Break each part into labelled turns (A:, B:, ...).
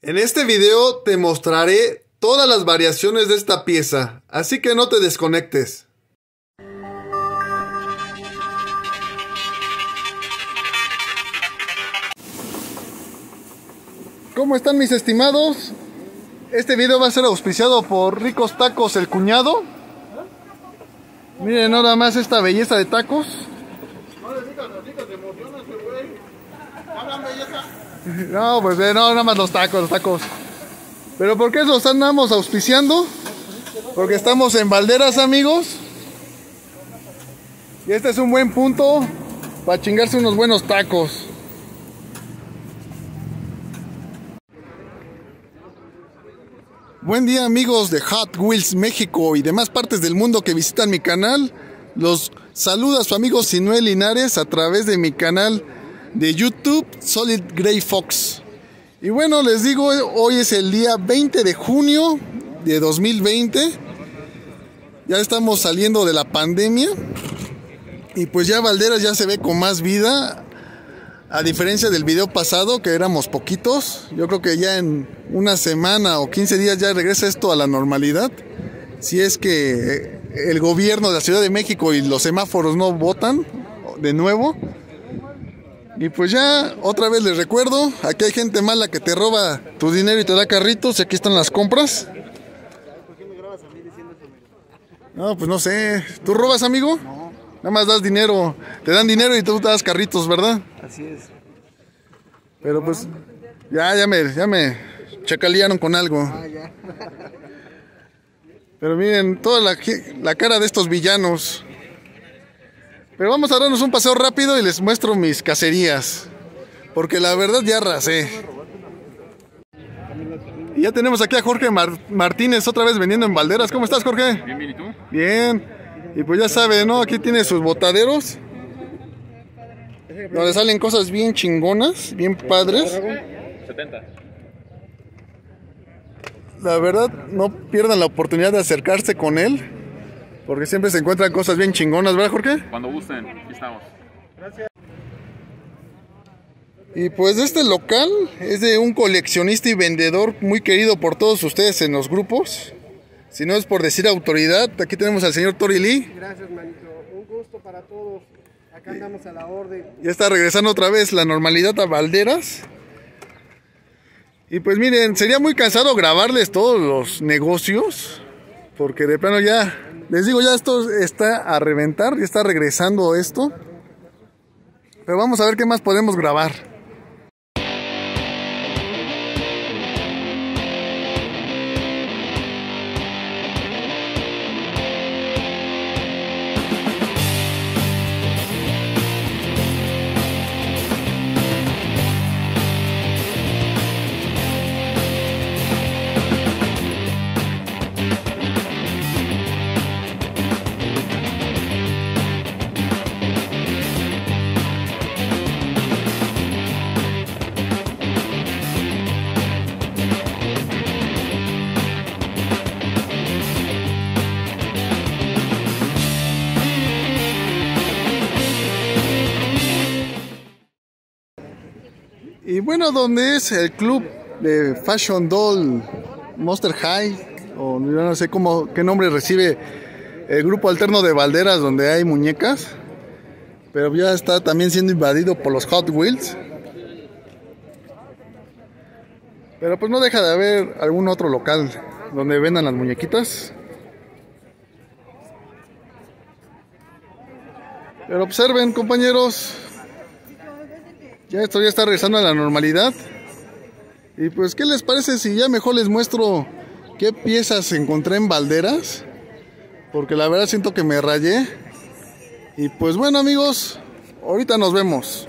A: En este video te mostraré todas las variaciones de esta pieza, así que no te desconectes. ¿Cómo están mis estimados? Este video va a ser auspiciado por Ricos Tacos El Cuñado. Miren nada más esta belleza de tacos. No, pues eh, no, nada más los tacos, los tacos. Pero ¿por qué los andamos auspiciando? Porque estamos en Valderas, amigos. Y este es un buen punto para chingarse unos buenos tacos. Buen día amigos de Hot Wheels México y demás partes del mundo que visitan mi canal. Los saluda su amigo Sinuel Linares a través de mi canal de YouTube Solid gray Fox. Y bueno, les digo, hoy es el día 20 de junio de 2020. Ya estamos saliendo de la pandemia. Y pues ya Valderas ya se ve con más vida. A diferencia del video pasado, que éramos poquitos. Yo creo que ya en una semana o 15 días ya regresa esto a la normalidad. Si es que eh, el gobierno de la Ciudad de México y los semáforos no votan de nuevo. Y pues ya, otra vez les recuerdo, aquí hay gente mala que te roba tu dinero y te da carritos y aquí están las compras. No, pues no sé. ¿Tú robas, amigo? No. Nada más das dinero. Te dan dinero y tú te das carritos, ¿verdad? Así es. Pero pues, ya, ya me, ya me chacalearon con algo. Ah, ya. Pero miren, toda la, la cara de estos villanos. Pero vamos a darnos un paseo rápido y les muestro mis cacerías. Porque la verdad ya arrasé. Y ya tenemos aquí a Jorge Martínez otra vez vendiendo en balderas. ¿Cómo estás, Jorge? Bien, bien, ¿y tú? Bien. Y pues ya sabe, ¿no? Aquí tiene sus botaderos. Donde salen cosas bien chingonas, bien padres. La verdad, no pierdan la oportunidad de acercarse con él. Porque siempre se encuentran cosas bien chingonas, ¿verdad, Jorge? Cuando gusten, aquí estamos. Gracias. Y pues este local es de un coleccionista y vendedor muy querido por todos ustedes en los grupos. Si no es por decir autoridad, aquí tenemos al señor Tori Lee. Gracias, manito. Un gusto para todos. Acá andamos a la orden. Ya está regresando otra vez la normalidad a Valderas. Y pues miren, sería muy cansado grabarles todos los negocios, porque de plano ya les digo, ya esto está a reventar, ya está regresando esto. Pero vamos a ver qué más podemos grabar. Bueno, donde es el club de Fashion Doll Monster High, o no sé cómo, qué nombre recibe el grupo alterno de balderas donde hay muñecas, pero ya está también siendo invadido por los Hot Wheels. Pero pues no deja de haber algún otro local donde vendan las muñequitas. Pero observen, compañeros, ya esto ya está regresando a la normalidad. Y pues, ¿qué les parece si ya mejor les muestro qué piezas encontré en balderas? Porque la verdad siento que me rayé. Y pues bueno amigos, ahorita nos vemos.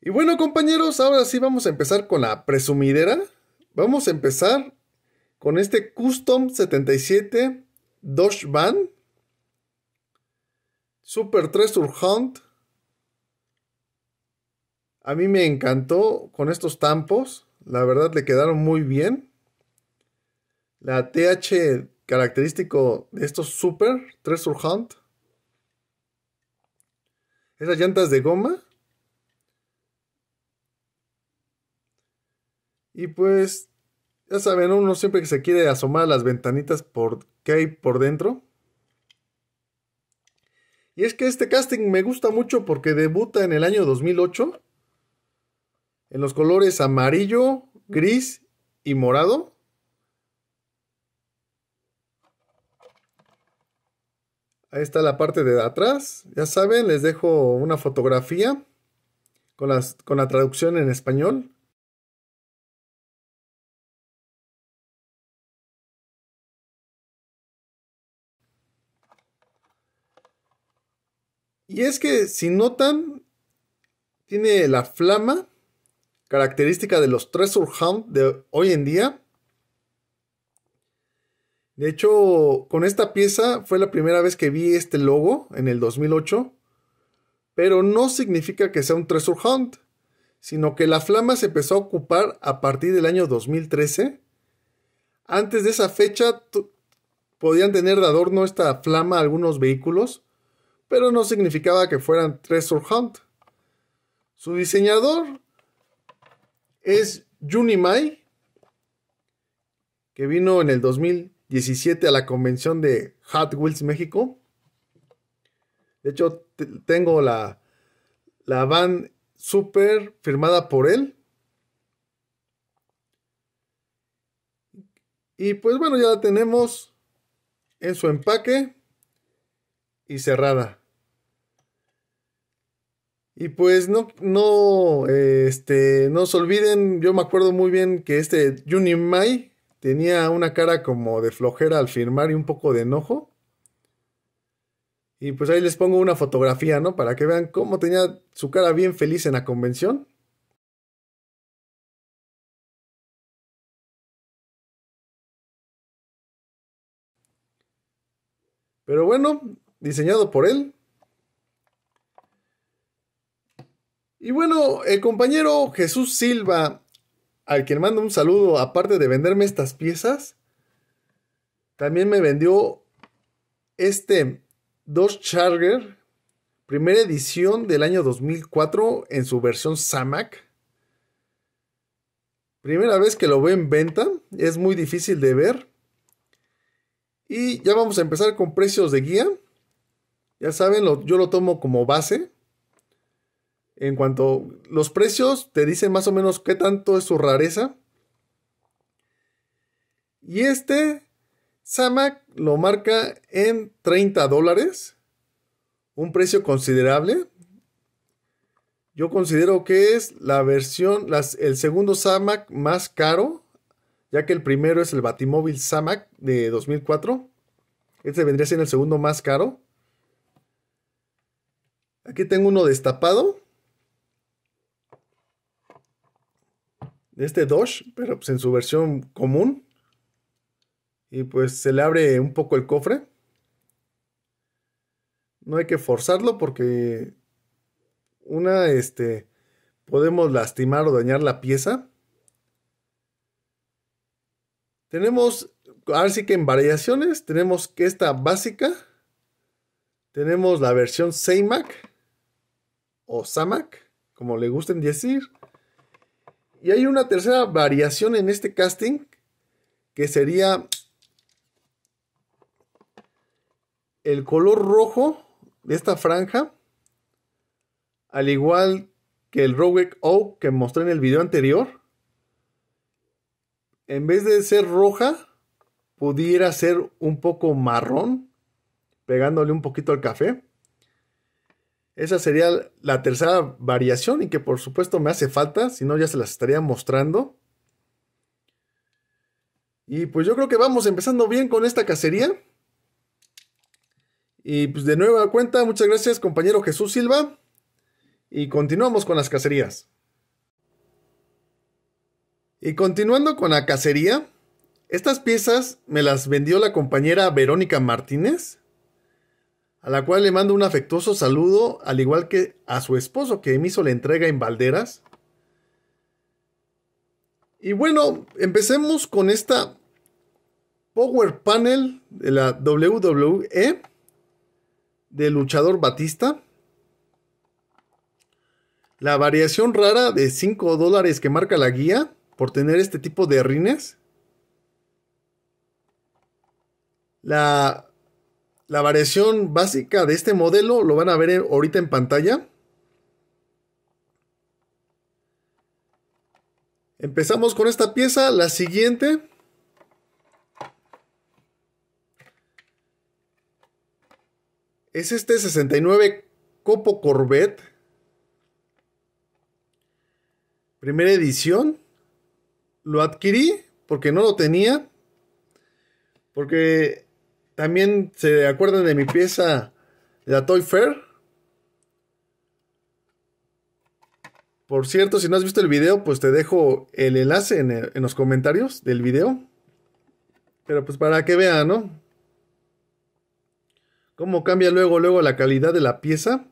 A: Y bueno compañeros, ahora sí vamos a empezar con la presumidera. Vamos a empezar con este Custom 77 Dodge Van Super Treasure Hunt a mí me encantó con estos tampos. La verdad le quedaron muy bien. La TH característico de estos Super Treasure Hunt. Esas llantas de goma. Y pues, ya saben, uno siempre que se quiere asomar a las ventanitas por, hay por dentro. Y es que este casting me gusta mucho porque debuta en el año 2008 en los colores amarillo, gris y morado. Ahí está la parte de atrás. Ya saben, les dejo una fotografía con, con la traducción en español. Y es que si notan, tiene la flama característica de los Treasure Hunt de hoy en día. De hecho, con esta pieza fue la primera vez que vi este logo en el 2008, pero no significa que sea un Treasure Hunt, sino que la flama se empezó a ocupar a partir del año 2013. Antes de esa fecha podían tener de adorno esta flama algunos vehículos, pero no significaba que fueran Treasure Hunt. Su diseñador es Junimai, que vino en el 2017 a la convención de Hot Wheels México. De hecho, tengo la, la van super firmada por él. Y pues bueno, ya la tenemos en su empaque y cerrada. Y pues no, no, este, no se olviden, yo me acuerdo muy bien que este Mai tenía una cara como de flojera al firmar y un poco de enojo. Y pues ahí les pongo una fotografía, ¿no? Para que vean cómo tenía su cara bien feliz en la convención. Pero bueno, diseñado por él, Y bueno, el compañero Jesús Silva, al quien mando un saludo, aparte de venderme estas piezas, también me vendió este Dodge Charger, primera edición del año 2004 en su versión Samac. Primera vez que lo veo en venta, es muy difícil de ver. Y ya vamos a empezar con precios de guía. Ya saben, yo lo tomo como base. En cuanto los precios te dicen más o menos qué tanto es su rareza. Y este Samac lo marca en 30 dólares. Un precio considerable. Yo considero que es la versión, el segundo Samac más caro, ya que el primero es el Batimóvil Samac de 2004. Este vendría siendo el segundo más caro. Aquí tengo uno destapado. De este Dosh, pero pues en su versión común. Y pues se le abre un poco el cofre. No hay que forzarlo porque una, este, podemos lastimar o dañar la pieza. Tenemos, ahora sí que en variaciones, tenemos que esta básica, tenemos la versión Samac o Samac, como le gusten decir y hay una tercera variación en este casting que sería el color rojo de esta franja, al igual que el Rogue Oak que mostré en el video anterior, en vez de ser roja, pudiera ser un poco marrón, pegándole un poquito al café. Esa sería la tercera variación y que por supuesto me hace falta, si no ya se las estaría mostrando. Y pues yo creo que vamos empezando bien con esta cacería. Y pues de nueva cuenta, muchas gracias compañero Jesús Silva. Y continuamos con las cacerías. Y continuando con la cacería, estas piezas me las vendió la compañera Verónica Martínez a la cual le mando un afectuoso saludo, al igual que a su esposo que me hizo la entrega en balderas. Y bueno, empecemos con esta Power Panel de la WWE del luchador Batista. La variación rara de 5 dólares que marca la guía por tener este tipo de rines. La la variación básica de este modelo lo van a ver ahorita en pantalla. Empezamos con esta pieza, la siguiente. Es este 69 Copo Corvette. Primera edición. Lo adquirí porque no lo tenía. Porque también se acuerdan de mi pieza, la Toy Fair. Por cierto, si no has visto el video, pues te dejo el enlace en, los comentarios del video. Pero pues para que vean, ¿no? Cómo cambia luego, luego la calidad de la pieza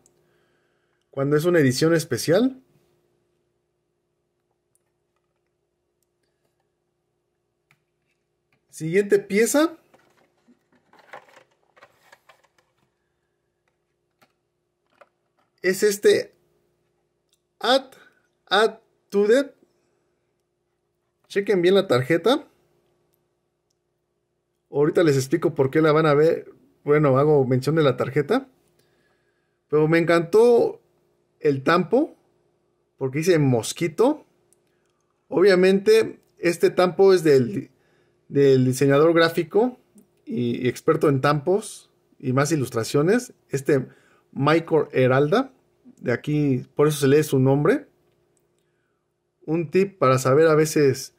A: cuando es una edición especial. Siguiente pieza. es este add, to Chequen bien la tarjeta. Ahorita les explico por qué la van a ver. Bueno, hago mención de la tarjeta. Pero me encantó el tampo porque dice mosquito. Obviamente este tampo es del, del diseñador gráfico y, y experto en tampos y más ilustraciones. Este Michael Heralda, de aquí, por eso se lee su nombre. Un tip para saber a veces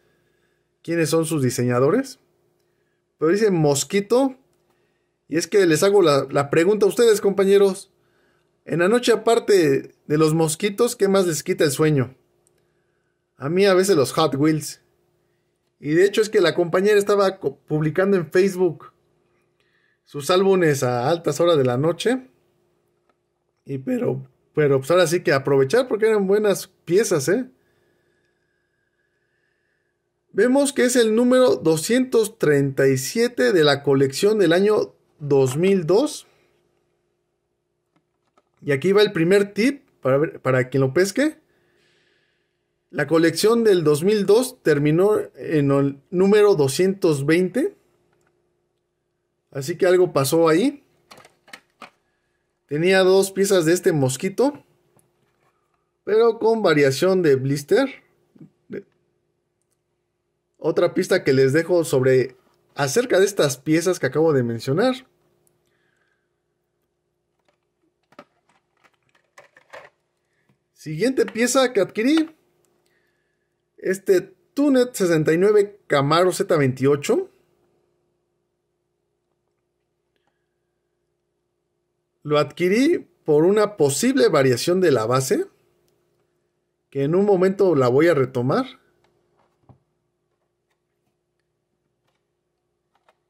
A: quiénes son sus diseñadores. Pero dice Mosquito. Y es que les hago la, pregunta a ustedes, compañeros. En la noche, aparte de los mosquitos, ¿qué más les quita el sueño? A mí a veces los Hot Wheels. Y de hecho es que la compañera estaba publicando en Facebook sus álbumes a altas horas de la noche. Y pero, pero pues ahora sí que aprovechar porque eran buenas piezas, ¿eh? Vemos que es el número 237 de la colección del año 2002. Y aquí va el primer tip para, para quien lo pesque. La colección del 2002 terminó en el número 220. Así que algo pasó ahí. Tenía dos piezas de este mosquito, pero con variación de blister. Otra pista que les dejo sobre acerca de estas piezas que acabo de mencionar. Siguiente pieza que adquirí, este Tunet 69 Camaro Z28. Lo adquirí por una posible variación de la base, que en un momento la voy a retomar.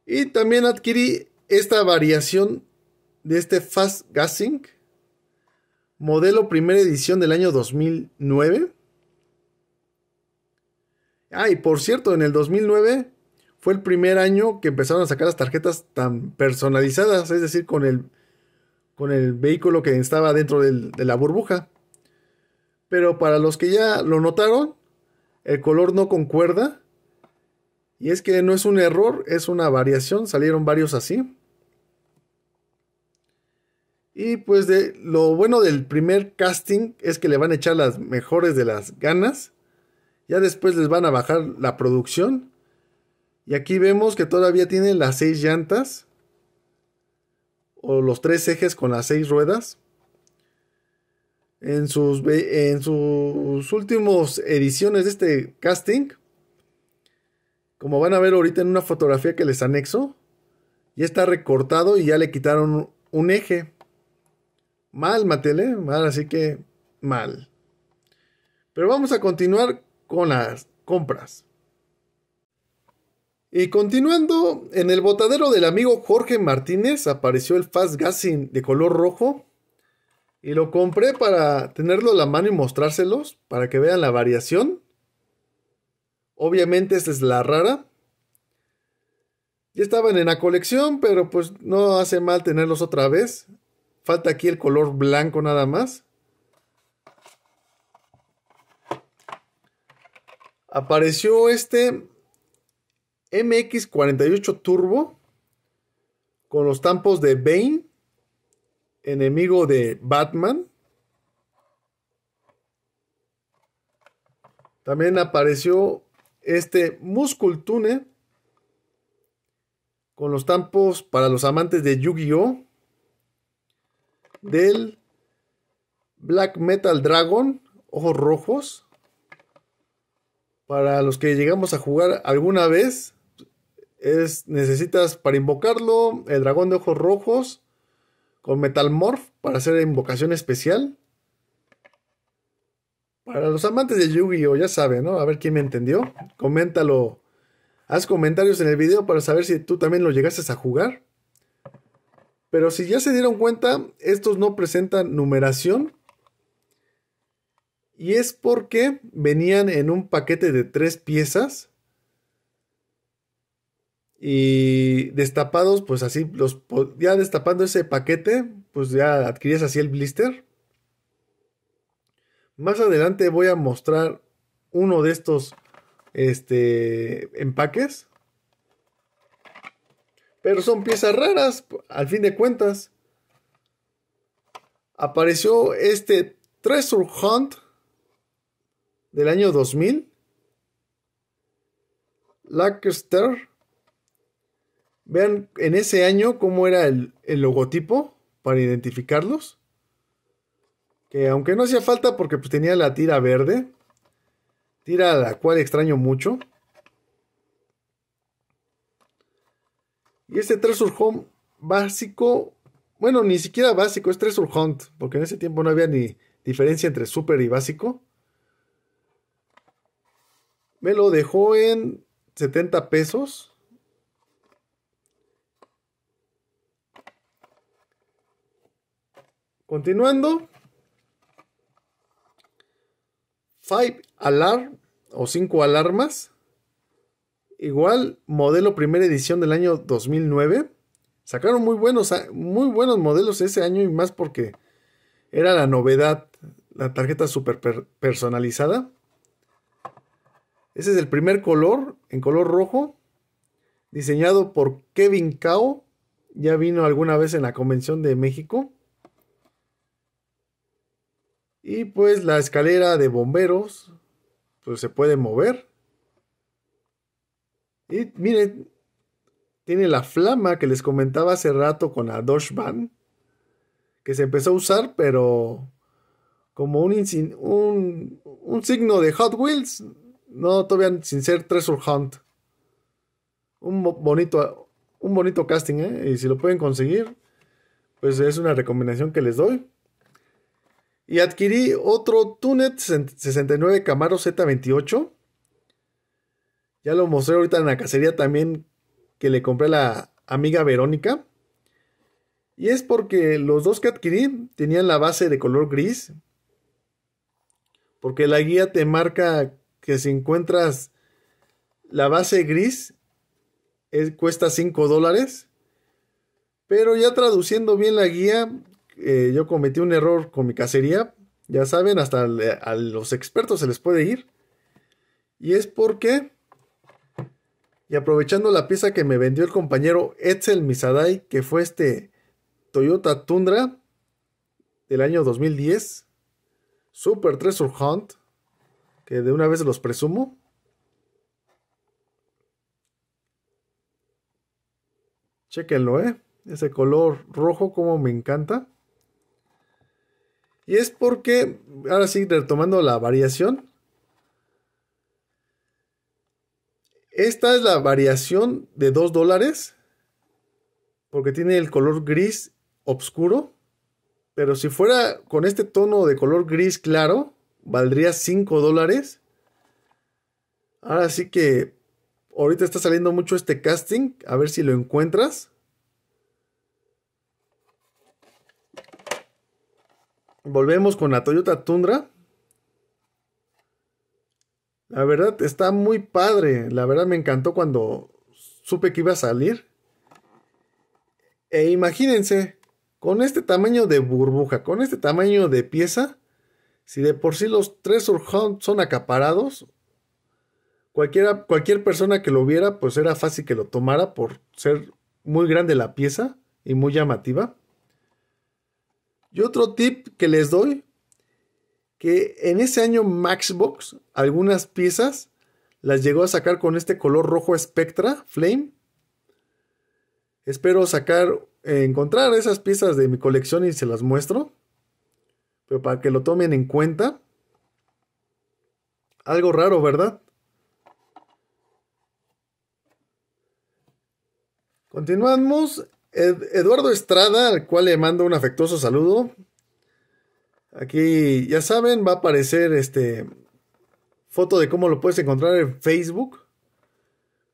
A: Y también adquirí esta variación de este Fast Gassing, modelo primera edición del año 2009. Ah, y por cierto, en el 2009 fue el primer año que empezaron a sacar las tarjetas tan personalizadas, es decir, con el con el vehículo que estaba dentro de la burbuja. Pero para los que ya lo notaron, el color no concuerda. Y es que no es un error, es una variación. Salieron varios así. Y pues de, lo bueno del primer casting es que le van a echar las mejores de las ganas. Ya después les van a bajar la producción. Y aquí vemos que todavía tiene las seis llantas o los tres ejes con las seis ruedas. En sus, en sus últimos ediciones de este casting, como van a ver ahorita en una fotografía que les anexo, ya está recortado y ya le quitaron un eje. Mal, Matele, mal, así que mal. Pero vamos a continuar con las compras. Y continuando, en el botadero del amigo Jorge Martínez apareció el Fast Gassing de color rojo. Y lo compré para tenerlo a la mano y mostrárselos, para que vean la variación. Obviamente esta es la rara. Ya estaban en la colección, pero pues no hace mal tenerlos otra vez. Falta aquí el color blanco nada más. Apareció este MX48 Turbo con los tampos de Bane, enemigo de Batman. También apareció este Muscle Tune con los tampos para los amantes de Yu-Gi-Oh! del Black Metal Dragon, ojos rojos. Para los que llegamos a jugar alguna vez, es, necesitas para invocarlo el dragón de ojos rojos con metal morph para hacer invocación especial. Para los amantes de Yu-Gi-Oh, ya saben, ¿no? A ver quién me entendió. Coméntalo. Haz comentarios en el video para saber si tú también lo llegaste a jugar. Pero si ya se dieron cuenta, estos no presentan numeración. Y es porque venían en un paquete de tres piezas y destapados, pues así, los, ya destapando ese paquete, pues ya adquirías así el blister. Más adelante voy a mostrar uno de estos este, empaques. Pero son piezas raras, al fin de cuentas. Apareció este Treasure Hunt del año 2000. Lancaster Vean en ese año cómo era el, logotipo para identificarlos. Que aunque no hacía falta porque pues, tenía la tira verde. Tira la cual extraño mucho. Y este Treasure Home básico, bueno, ni siquiera básico, es Treasure Hunt, porque en ese tiempo no había ni diferencia entre super y básico. Me lo dejó en 70 pesos. Continuando. Five Alarm o cinco alarmas. Igual, modelo primera edición del año 2009. Sacaron muy buenos, muy buenos modelos ese año y más porque era la novedad, la tarjeta super personalizada. Ese es el primer color, en color rojo, diseñado por Kevin Cao. Ya vino alguna vez en la Convención de México. Y pues la escalera de bomberos pues se puede mover. Y miren, tiene la flama que les comentaba hace rato con la Dodge Van, que se empezó a usar, pero como un, un, signo de Hot Wheels, no todavía sin ser Treasure Hunt. Un bonito, un bonito casting, ¿eh? y si lo pueden conseguir, pues es una recomendación que les doy. Y adquirí otro Tunet 69 Camaro Z28. Ya lo mostré ahorita en la cacería también que le compré a la amiga Verónica. Y es porque los dos que adquirí tenían la base de color gris. Porque la guía te marca que si encuentras la base gris, cuesta 5 dólares. Pero ya traduciendo bien la guía, eh, yo cometí un error con mi cacería. Ya saben, hasta a los expertos se les puede ir. Y es porque, y aprovechando la pieza que me vendió el compañero Etzel Misadai, que fue este Toyota Tundra del año 2010, Super Treasure Hunt, que de una vez los presumo. Chequenlo, ¿eh? Ese color rojo como me encanta. Y es porque, ahora sí, retomando la variación, esta es la variación de 2 dólares, porque tiene el color gris oscuro, pero si fuera con este tono de color gris claro, valdría 5 dólares. Ahora sí que ahorita está saliendo mucho este casting, a ver si lo encuentras. Volvemos con la Toyota Tundra. La verdad está muy padre. La verdad me encantó cuando supe que iba a salir. E imagínense, con este tamaño de burbuja, con este tamaño de pieza, si de por sí los tres Hunt son acaparados, cualquiera, cualquier persona que lo viera, pues era fácil que lo tomara por ser muy grande la pieza y muy llamativa. Y otro tip que les doy, que en ese año Maxbox algunas piezas las llegó a sacar con este color rojo Spectra Flame. Espero sacar, eh, encontrar esas piezas de mi colección y se las muestro. Pero para que lo tomen en cuenta. Algo raro, ¿verdad? Continuamos Eduardo Estrada, al cual le mando un afectuoso saludo. Aquí, ya saben, va a aparecer este foto de cómo lo puedes encontrar en Facebook.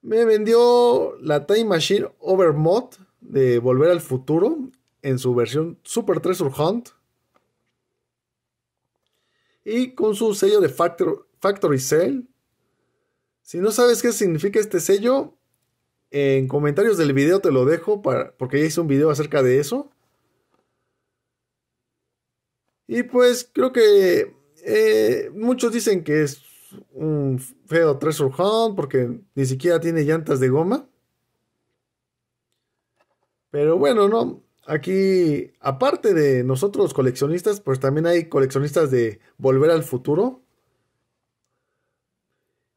A: Me vendió la Time Machine Overmod de Volver al Futuro en su versión Super Treasure Hunt. Y con su sello de Factory Cell. Si no sabes qué significa este sello, en comentarios del video te lo dejo para, porque ya hice un video acerca de eso. Y pues creo que eh, muchos dicen que es un feo Treasure Hunt porque ni siquiera tiene llantas de goma. Pero bueno, no. Aquí, aparte de nosotros coleccionistas, pues también hay coleccionistas de Volver al Futuro.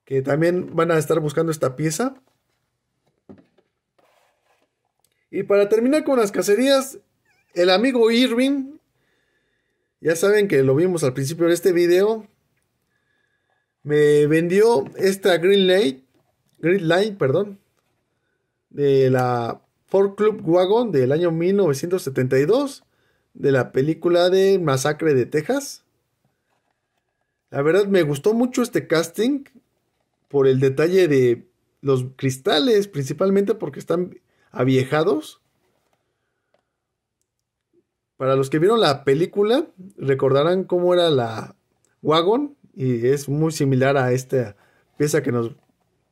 A: Que también van a estar buscando esta pieza. Y para terminar con las cacerías, el amigo Irving, ya saben que lo vimos al principio de este video, me vendió esta Green Light, Green Light, perdón, de la Ford Club Wagon del año 1972, de la película de Masacre de Texas. La verdad me gustó mucho este casting por el detalle de los cristales, principalmente porque están aviejados. Para los que vieron la película, recordarán cómo era la Wagon y es muy similar a esta pieza que nos,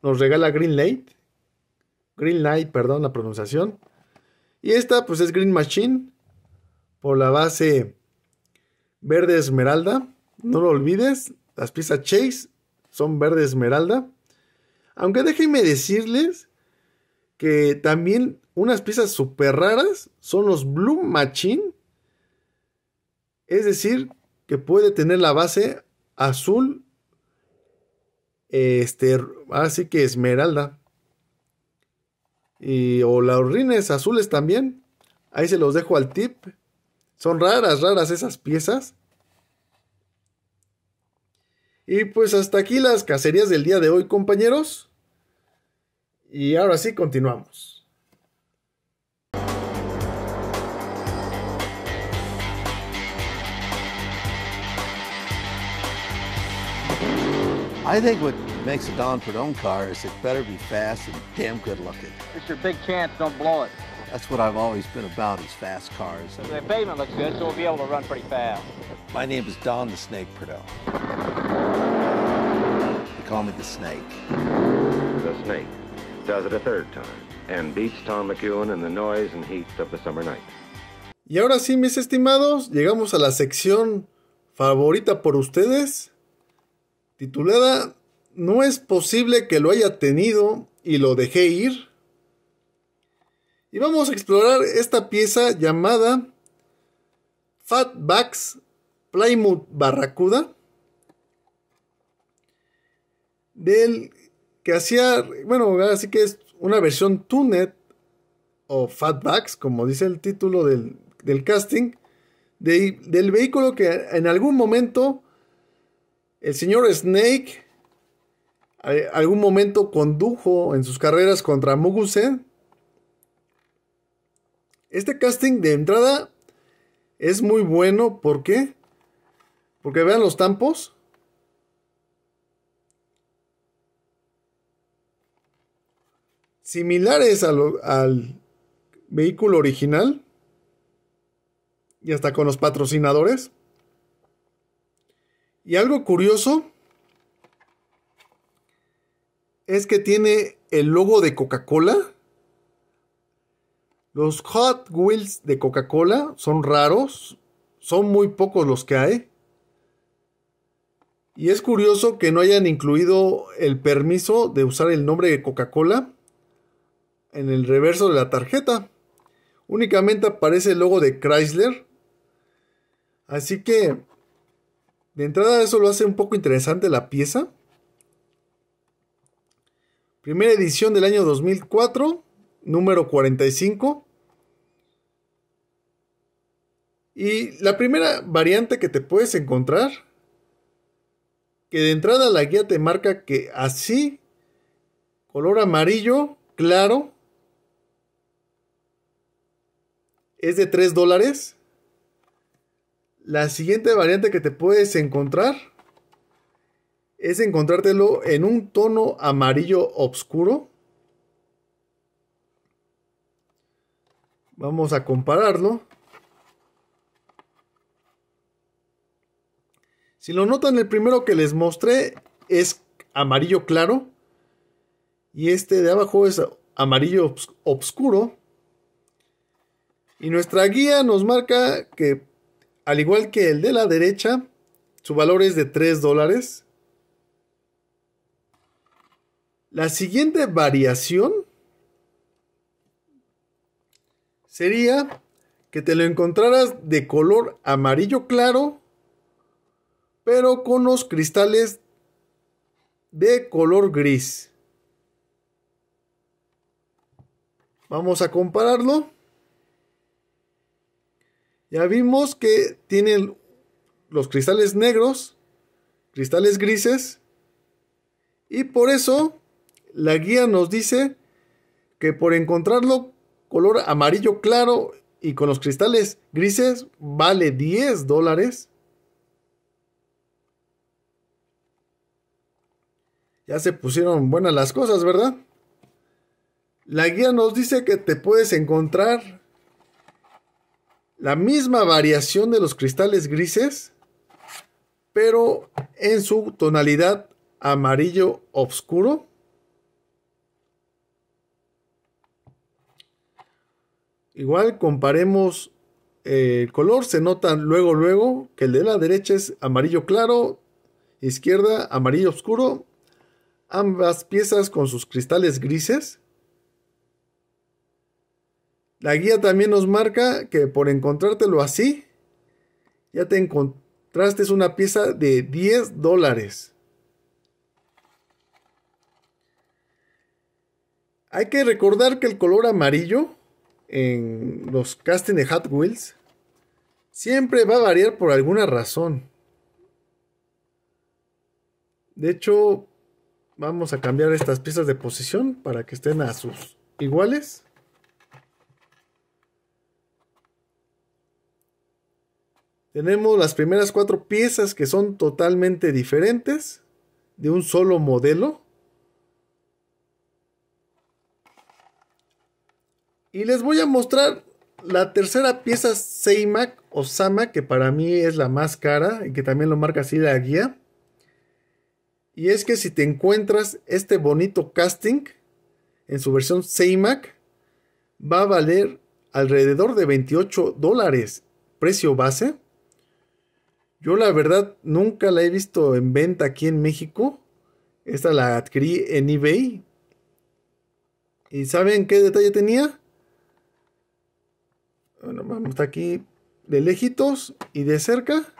A: nos regala Green Light. Green Light, perdón la pronunciación. Y esta pues es Green Machine por la base verde esmeralda. No lo olvides, las piezas Chase son verde esmeralda. Aunque déjenme decirles que también unas piezas super raras son los Blue Machine. Es decir, que puede tener la base azul, este, así que esmeralda. Y, o los azules también. Ahí se los dejo al tip. Son raras, raras esas piezas. Y pues hasta aquí las cacerías del día de hoy, compañeros. Y ahora sí, continuamos. I think what makes a Don Perdone car is it better be fast and damn good looking. It's your big chance, don't blow it. That's what I've always been about is fast cars. the pavement looks good, so we'll be able to run pretty fast. My name is Don the Snake Perdone. They call me the Snake. The Snake. Y ahora sí, mis estimados, llegamos a la sección favorita por ustedes, titulada No es posible que lo haya tenido y lo dejé ir. Y vamos a explorar esta pieza llamada Fat Fatbacks Plymouth Barracuda del que hacía, bueno, así que es una versión Tunet o Fatbacks, como dice el título del, casting, del vehículo que en algún momento el señor Snake algún momento condujo en sus carreras contra Muguse, Este casting de entrada es muy bueno, ¿por qué? Porque vean los tampos. similares al vehículo original y hasta con los patrocinadores. Y algo curioso es que tiene el logo de Coca-Cola. Los Hot Wheels de Coca-Cola son raros, son muy pocos los que hay. Y es curioso que no hayan incluido el permiso de usar el nombre de Coca-Cola en el reverso de la tarjeta. Únicamente aparece el logo de Chrysler. Así que, de entrada eso lo hace un poco interesante la pieza. Primera edición del año 2004, número 45. Y la primera variante que te puedes encontrar, que de entrada la guía te marca que así, color amarillo, claro, es de 3 dólares, la siguiente variante que te puedes encontrar es encontrártelo en un tono amarillo oscuro. Vamos a compararlo. Si lo notan, el primero que les mostré es amarillo claro. Y este de abajo es amarillo obscuro. oscuro. Y nuestra guía nos marca que, al igual que el de la derecha, su valor es de 3 dólares. La siguiente variación sería que te lo encontraras de color amarillo claro, pero con los cristales de color gris. Vamos a compararlo. Ya vimos que tienen los cristales negros, cristales grises, y por eso la guía nos dice que por encontrarlo color amarillo claro y con los cristales grises vale 10 dólares. Ya se pusieron buenas las cosas, ¿verdad? La guía nos dice que te puedes encontrar la misma variación de los cristales grises, pero en su tonalidad amarillo oscuro. Igual comparemos el eh, color, se nota luego luego que el de la derecha es amarillo claro, izquierda amarillo oscuro, ambas piezas con sus cristales grises. La guía también nos marca que por encontrártelo así, ya te encontraste una pieza de 10 dólares. Hay que recordar que el color amarillo en los casting de Hot Wheels siempre va a variar por alguna razón. De hecho, vamos a cambiar estas piezas de posición para que estén a sus iguales. Tenemos las primeras cuatro piezas que son totalmente diferentes de un solo modelo. Y les voy a mostrar la tercera pieza Seimac o Samac, que para mí es la más cara y que también lo marca así la guía. Y es que si te encuentras este bonito casting en su versión Seimac, va a valer alrededor de 28 dólares precio base. Yo la verdad nunca la he visto en venta aquí en México. Esta la adquirí en eBay. ¿Y saben qué detalle tenía? Bueno, vamos aquí de lejitos y de cerca.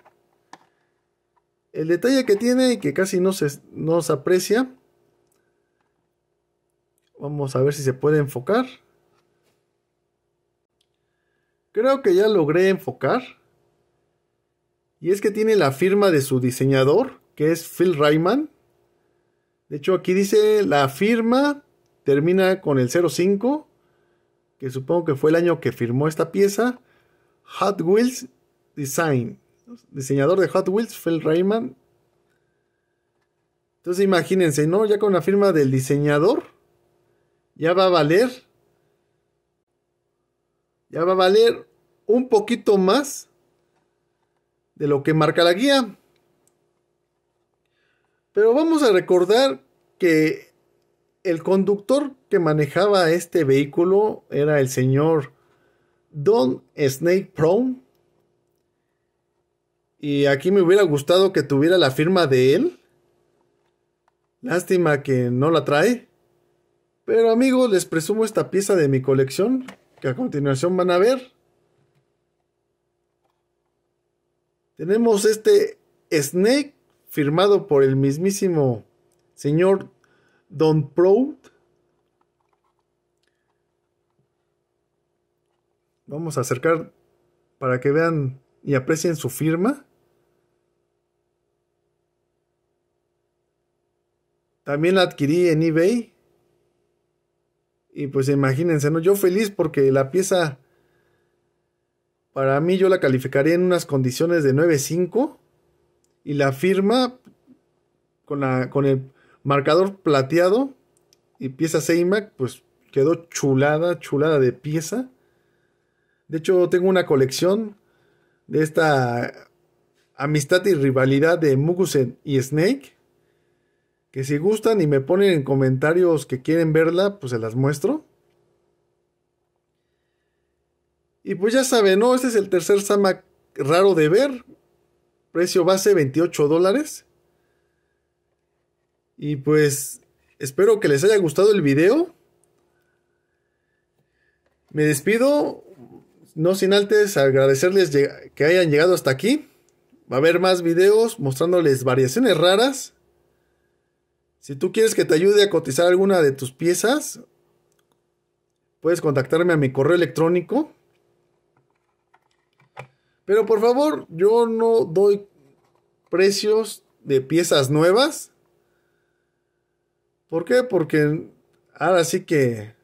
A: El detalle que tiene y que casi no se, no se aprecia. Vamos a ver si se puede enfocar. Creo que ya logré enfocar. Y es que tiene la firma de su diseñador, que es Phil Rayman. De hecho, aquí dice la firma, termina con el 05, que supongo que fue el año que firmó esta pieza. Hot Wheels Design, diseñador de Hot Wheels, Phil Rayman. Entonces imagínense, ¿no? Ya con la firma del diseñador, ya va a valer. Ya va a valer un poquito más de lo que marca la guía. Pero vamos a recordar que el conductor que manejaba este vehículo era el señor Don Snake Prone. Y aquí me hubiera gustado que tuviera la firma de él. Lástima que no la trae. Pero amigos, les presumo esta pieza de mi colección que a continuación van a ver. Tenemos este Snake firmado por el mismísimo señor Don Proud. Vamos a acercar para que vean y aprecien su firma. También la adquirí en eBay. Y pues imagínense, ¿no? Yo feliz porque la pieza para mí yo la calificaría en unas condiciones de 9.5 y la firma con, la, con el marcador plateado y pieza Seimac, pues quedó chulada, chulada de pieza. De hecho, tengo una colección de esta amistad y rivalidad de Mugusen y Snake. Que si gustan y me ponen en comentarios que quieren verla, pues se las muestro. Y pues ya saben, ¿no? Este es el tercer Samac raro de ver. Precio base 28 dólares. Y pues espero que les haya gustado el video. Me despido, no sin antes agradecerles que hayan llegado hasta aquí. Va a haber más videos mostrándoles variaciones raras. Si tú quieres que te ayude a cotizar alguna de tus piezas, puedes contactarme a mi correo electrónico pero por favor, yo no doy precios de piezas nuevas. ¿Por qué? Porque ahora sí que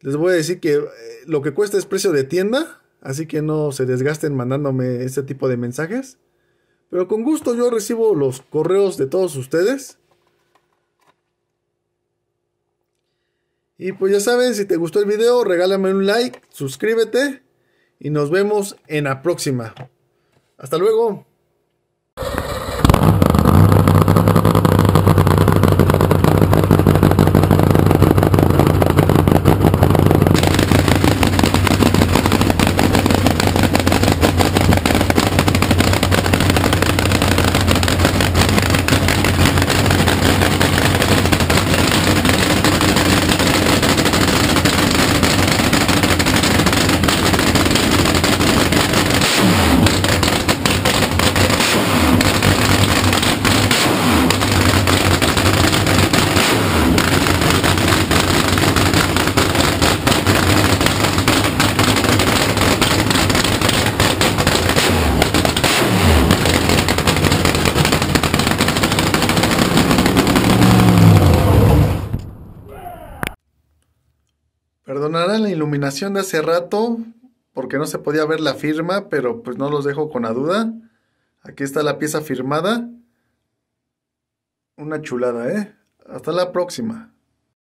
A: les voy a decir que eh, lo que cuesta es precio de tienda. Así que no se desgasten mandándome este tipo de mensajes. Pero con gusto yo recibo los correos de todos ustedes. Y pues ya saben, si te gustó el video, regálame un like, suscríbete y nos vemos en la próxima. Hasta luego. de hace rato, porque no se podía ver la firma, pero pues no los dejo con la duda. Aquí está la pieza firmada. Una chulada, ¿eh? Hasta la próxima.